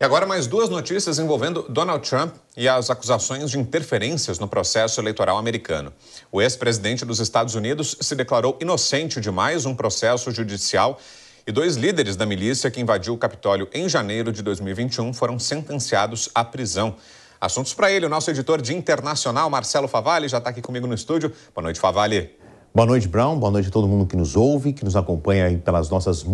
E agora mais duas notícias envolvendo Donald Trump e as acusações de interferências no processo eleitoral americano. O ex-presidente dos Estados Unidos se declarou inocente de mais um processo judicial e dois líderes da milícia que invadiu o Capitólio em janeiro de 2021 foram sentenciados à prisão. Assuntos para ele, o nosso editor de internacional, Marcelo Favalli, já está aqui comigo no estúdio. Boa noite, Favalli. Boa noite, Brown. Boa noite a todo mundo que nos ouve, que nos acompanha pelas nossas te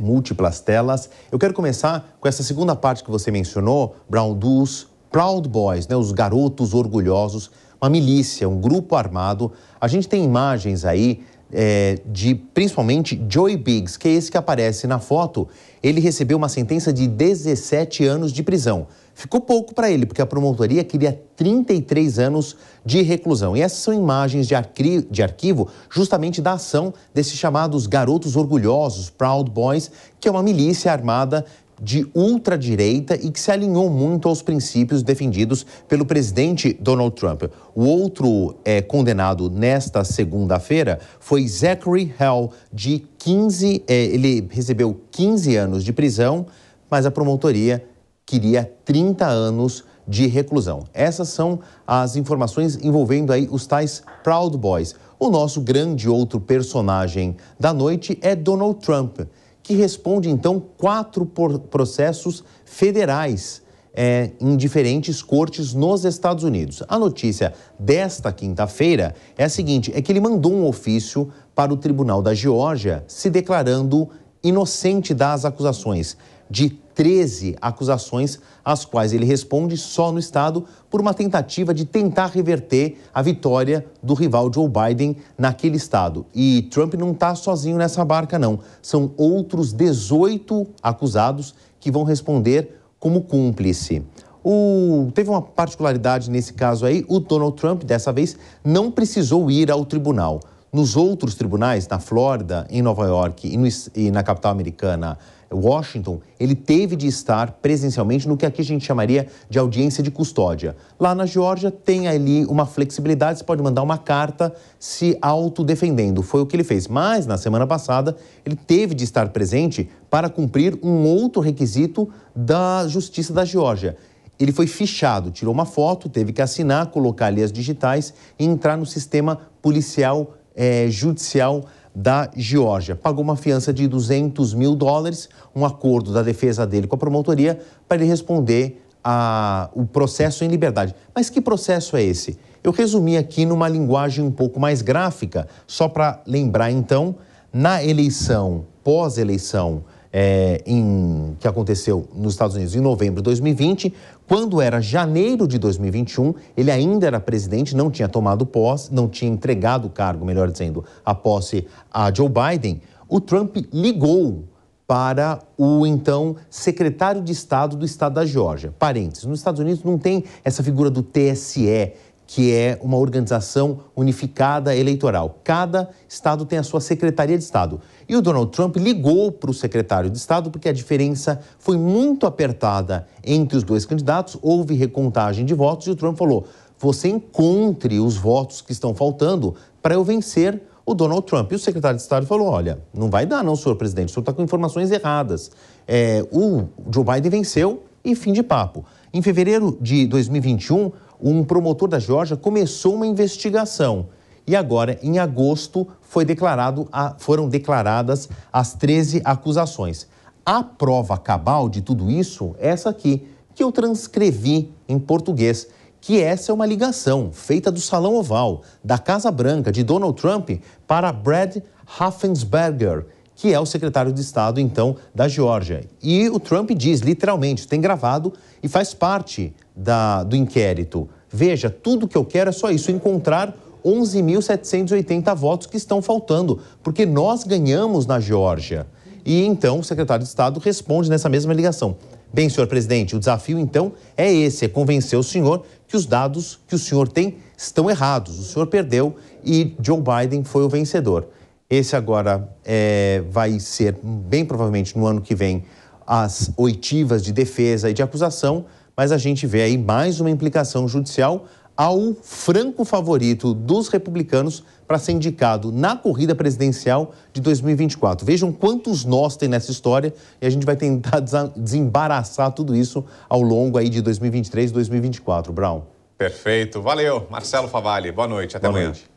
múltiplas telas. Eu quero começar com essa segunda parte que você mencionou, Brown, dos Proud Boys, né, os garotos orgulhosos, uma milícia, um grupo armado. A gente tem imagens aí é, de principalmente Joey Biggs, que é esse que aparece na foto. Ele recebeu uma sentença de 17 anos de prisão. Ficou pouco para ele, porque a promotoria queria 33 anos de reclusão. E essas são imagens de, arqui de arquivo justamente da ação desses chamados garotos orgulhosos, Proud Boys, que é uma milícia armada de ultradireita e que se alinhou muito aos princípios defendidos pelo presidente Donald Trump. O outro é, condenado nesta segunda-feira foi Zachary Hell, de 15, é, ele recebeu 15 anos de prisão, mas a promotoria queria 30 anos de reclusão. Essas são as informações envolvendo aí os tais Proud Boys. O nosso grande outro personagem da noite é Donald Trump, que responde então quatro processos federais. É, em diferentes cortes nos Estados Unidos. A notícia desta quinta-feira é a seguinte: é que ele mandou um ofício para o Tribunal da Geórgia se declarando inocente das acusações de 13 acusações, às quais ele responde só no estado por uma tentativa de tentar reverter a vitória do rival Joe Biden naquele estado. E Trump não está sozinho nessa barca, não. São outros 18 acusados que vão responder como cúmplice. O... Teve uma particularidade nesse caso aí: o Donald Trump, dessa vez, não precisou ir ao tribunal. Nos outros tribunais, na Flórida, em Nova York e, no... e na capital americana Washington, ele teve de estar presencialmente no que aqui a gente chamaria de audiência de custódia. Lá na Geórgia tem ali uma flexibilidade, você pode mandar uma carta se autodefendendo. Foi o que ele fez. Mas na semana passada, ele teve de estar presente para cumprir um outro requisito da Justiça da Geórgia. Ele foi fichado, tirou uma foto, teve que assinar, colocar ali as digitais e entrar no sistema policial eh, judicial da Geórgia. Pagou uma fiança de 200 mil dólares, um acordo da defesa dele com a promotoria, para ele responder a, o processo em liberdade. Mas que processo é esse? Eu resumi aqui numa linguagem um pouco mais gráfica, só para lembrar então, na eleição, pós-eleição é, em, que aconteceu nos Estados Unidos em novembro de 2020. Quando era janeiro de 2021, ele ainda era presidente, não tinha tomado posse, não tinha entregado o cargo, melhor dizendo, a posse a Joe Biden. O Trump ligou para o então secretário de Estado do Estado da Geórgia. Parênteses, nos Estados Unidos não tem essa figura do TSE, que é uma organização unificada eleitoral. Cada estado tem a sua secretaria de Estado. E o Donald Trump ligou para o secretário de Estado porque a diferença foi muito apertada entre os dois candidatos, houve recontagem de votos e o Trump falou: você encontre os votos que estão faltando para eu vencer o Donald Trump. E o secretário de Estado falou: olha, não vai dar, não, senhor presidente, o senhor está com informações erradas. É, o Joe Biden venceu e fim de papo. Em fevereiro de 2021, um promotor da Georgia começou uma investigação e agora, em agosto, declarado a, foram declaradas as 13 acusações. A prova cabal de tudo isso é essa aqui, que eu transcrevi em português, que essa é uma ligação feita do Salão Oval, da Casa Branca de Donald Trump para Brad Raffensberger, que é o secretário de Estado, então, da Geórgia. E o Trump diz, literalmente, tem gravado e faz parte da, do inquérito. Veja, tudo que eu quero é só isso: encontrar 11.780 votos que estão faltando, porque nós ganhamos na Geórgia. E então o secretário de Estado responde nessa mesma ligação. Bem, senhor presidente, o desafio então é esse: é convencer o senhor que os dados que o senhor tem estão errados. O senhor perdeu e Joe Biden foi o vencedor. Esse agora é, vai ser, bem provavelmente, no ano que vem, as oitivas de defesa e de acusação, mas a gente vê aí mais uma implicação judicial ao franco favorito dos republicanos para ser indicado na corrida presidencial de 2024. Vejam quantos nós tem nessa história e a gente vai tentar desembaraçar tudo isso ao longo aí de 2023 e 2024. Brown. Perfeito. Valeu, Marcelo Favalli. Boa noite. Até Boa amanhã. Noite.